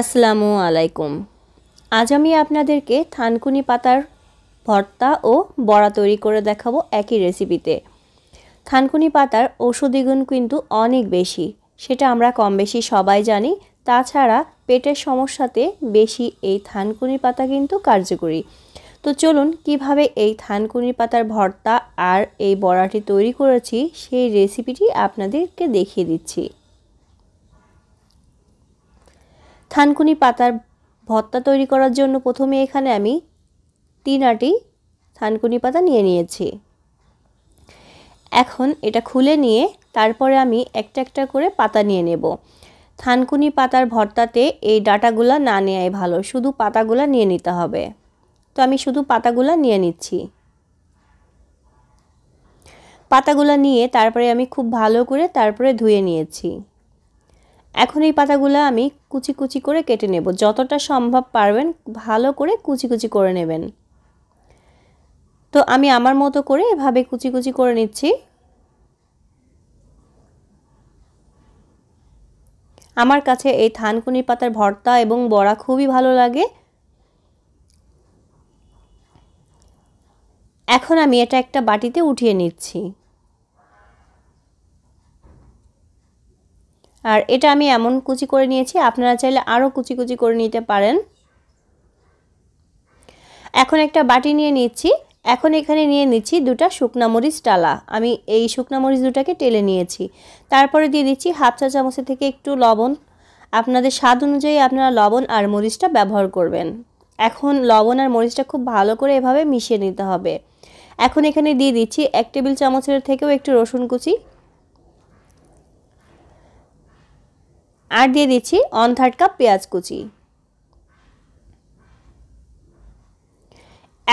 আসসালামু আলাইকুম আজ আমি আপনাদেরকে থানকুনি পাতার ভর্তা ও বড়া তৈরি করে দেখাবো একই রেসিপিতে থানকুনি পাতার ঔষধিগুণ কিন্তু অনেক বেশি সেটা আমরা কম বেশি সবাই জানি তাছাড়া পেটের সমস্যাতে বেশি এই থানকুনি পাতা কিন্তু কার্যকরী তো চলুন কিভাবে এই থানকুনি পাতার ভর্তা আর এই বড়াটি তৈরি করেছি সেই রেসিপিটি আপনাদেরকে দেখিয়ে দিচ্ছি থানকুনি পাতার ভর্তা তৈরি করার জন্য প্রথমে এখানে আমি তিন আটি থানকুনি পাতা নিয়ে নিয়েছি এখন এটা খুলে নিয়ে তারপরে আমি একটা একটা করে পাতা নিয়ে নেব থানকুনি পাতার ভর্তাতে এই ডাটাগুলা না নেওয়াই ভালো শুধু পাতাগুলা নিয়ে নিতে হবে তো আমি শুধু পাতাগুলা নিয়ে নিচ্ছি পাতাগুলা নিয়ে তারপরে আমি খুব ভালো করে তারপরে ধুয়ে নিয়েছি এখন এই পাতাগুলো আমি কুচি কুচি করে কেটে নেব যতটা সম্ভব পারবেন ভালো করে কুচি কুচি করে নেবেন তো আমি আমার মতো করে এভাবে কুচি কুচি করে নিচ্ছি আমার কাছে এই থানকুনি পাতার ভর্তা এবং বড়া খুবই ভালো লাগে এখন আমি এটা একটা বাটিতে উঠিয়ে নিচ্ছি আর এটা আমি এমন কুচি করে নিয়েছি আপনারা চাইলে আরও কুচি কুচি করে নিতে পারেন এখন একটা বাটি নিয়ে নিচ্ছি এখন এখানে নিয়ে নিচ্ছি দুটা শুকনা মরিচ ডালা আমি এই শুকনা মরিচ দুটাকে টেলে নিয়েছি তারপরে দিয়ে দিচ্ছি হাফ চা চামচের থেকে একটু লবণ আপনাদের স্বাদ অনুযায়ী আপনারা লবণ আর মরিচটা ব্যবহার করবেন এখন লবণ আর মরিচটা খুব ভালো করে এভাবে মিশিয়ে নিতে হবে এখন এখানে দিয়ে দিচ্ছি এক টেবিল চামচের থেকেও একটু রসুন কুচি আর দিয়ে দিচ্ছি অন থার্ড কাপ পেঁয়াজ কুচি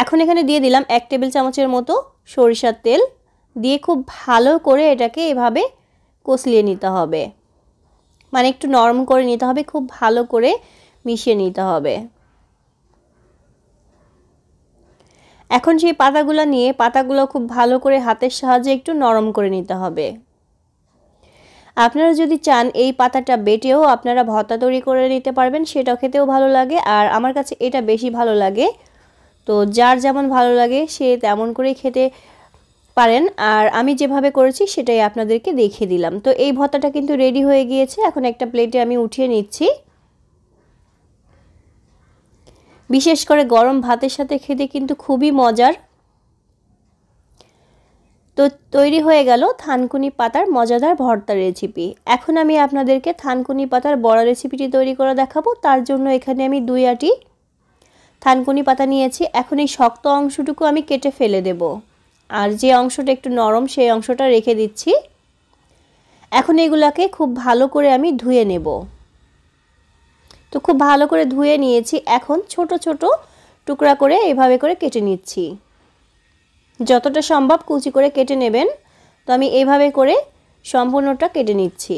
এখন এখানে দিয়ে দিলাম এক টেবিল চামচের মতো সরিষার তেল দিয়ে খুব ভালো করে এটাকে এভাবে কষলিয়ে নিতে হবে মানে একটু নরম করে নিতে হবে খুব ভালো করে মিশিয়ে নিতে হবে এখন সেই পাতাগুলো নিয়ে পাতাগুলো খুব ভালো করে হাতের সাহায্যে একটু নরম করে নিতে হবে আপনারা যদি চান এই পাতাটা বেটেও আপনারা ভর্তা তৈরি করে নিতে পারবেন সেটা খেতেও ভালো লাগে আর আমার কাছে এটা বেশি ভালো লাগে তো যার যেমন ভালো লাগে সে তেমন করেই খেতে পারেন আর আমি যেভাবে করেছি সেটাই আপনাদেরকে দেখিয়ে দিলাম তো এই ভর্তাটা কিন্তু রেডি হয়ে গিয়েছে এখন একটা প্লেটে আমি উঠিয়ে নিচ্ছি বিশেষ করে গরম ভাতের সাথে খেতে কিন্তু খুবই মজার তো তৈরি হয়ে গেল থানকুনি পাতার মজাদার ভর্তা রেসিপি এখন আমি আপনাদেরকে থানকুনি পাতার বড়া রেসিপিটি তৈরি করে দেখাবো তার জন্য এখানে আমি দুই আটি থানকুনি পাতা নিয়েছি এখন এই শক্ত অংশটুকু আমি কেটে ফেলে দেব আর যে অংশটা একটু নরম সেই অংশটা রেখে দিচ্ছি এখন এগুলাকে খুব ভালো করে আমি ধুয়ে নেব তো খুব ভালো করে ধুয়ে নিয়েছি এখন ছোট ছোট টুকরা করে এভাবে করে কেটে নিচ্ছি যতটা সম্ভব কুচি করে কেটে নেবেন তো আমি এভাবে করে সম্পূর্ণটা কেটে নিচ্ছি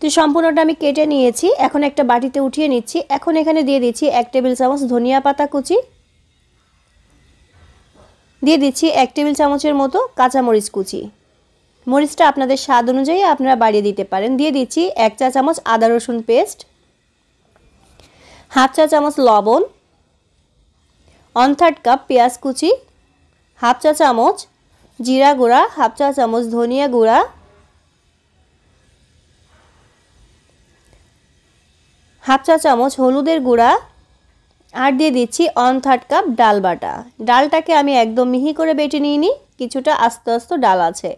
তো সম্পূর্ণটা আমি কেটে নিয়েছি এখন একটা বাটিতে উঠিয়ে নিচ্ছি এখন এখানে দিয়ে দিচ্ছি এক টেবিল চামচ ধনিয়া পাতা কুচি দিয়ে দিচ্ছি এক টেবিল চামচের মতো কাঁচামরিচ কুচি মরিচটা আপনাদের স্বাদ অনুযায়ী আপনারা বাড়িয়ে দিতে পারেন দিয়ে দিচ্ছি এক চা চামচ আদা রসুন পেস্ট হাফ চা চামচ লবণ ওয়ান থার্ড কাপ পেঁয়াজ কুচি হাফ চা চামচ জিরা গুঁড়া হাফ চা চামচ ধনিয়া গুঁড়া হাফ চা চামচ হলুদের গুঁড়া আর দিয়ে দিচ্ছি ওয়ান থার্ড কাপ ডাল বাটা ডালটাকে আমি একদম মিহি করে বেটে নিইনি কিছুটা আস্তে আস্তে ডাল আছে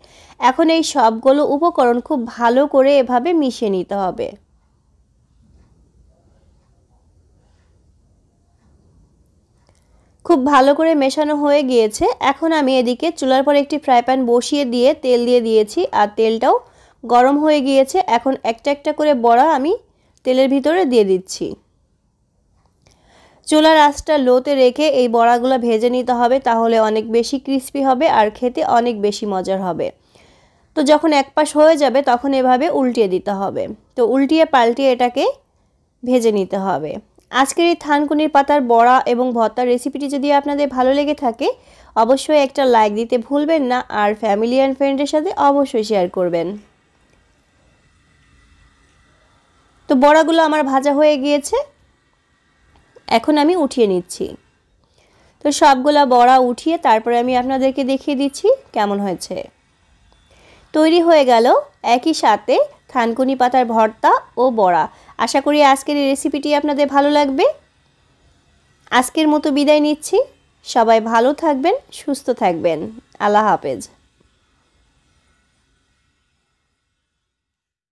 এখন এই সবগুলো উপকরণ খুব ভালো করে এভাবে মিশিয়ে নিতে হবে খুব ভালো করে মেশানো হয়ে গিয়েছে এখন আমি এদিকে চুলার পর একটি ফ্রাই প্যান বসিয়ে দিয়ে তেল দিয়ে দিয়েছি আর তেলটাও গরম হয়ে গিয়েছে এখন একটা একটা করে বড়া আমি তেলের ভিতরে দিয়ে দিচ্ছি চুলার আঁচটা লোতে রেখে এই বড়াগুলো ভেজে নিতে হবে তাহলে অনেক বেশি ক্রিস্পি হবে আর খেতে অনেক বেশি মজার হবে তো যখন এক পাশ হয়ে যাবে তখন এভাবে উল্টিয়ে দিতে হবে তো উল্টিয়ে পাল্টিয়ে এটাকে ভেজে নিতে হবে আজকের এই থানকুনির পাতার বড়া এবং ভর্তার রেসিপিটি যদি আপনাদের ভালো লেগে থাকে অবশ্যই একটা লাইক দিতে ভুলবেন না আর ফ্যামিলি অ্যান্ড ফ্রেন্ডের সাথে অবশ্যই শেয়ার করবেন তো বড়াগুলো আমার ভাজা হয়ে গিয়েছে এখন আমি উঠিয়ে নিচ্ছি তো সবগুলা বড়া উঠিয়ে তারপরে আমি আপনাদেরকে দেখিয়ে দিচ্ছি কেমন হয়েছে তৈরি হয়ে গেল একই সাথে থানকুনি পাতার ভর্তা ও বড়া আশা করি আজকের এই রেসিপিটি আপনাদের ভালো লাগবে আজকের মতো বিদায় নিচ্ছি সবাই ভালো থাকবেন সুস্থ থাকবেন আল্লাহ হাফেজ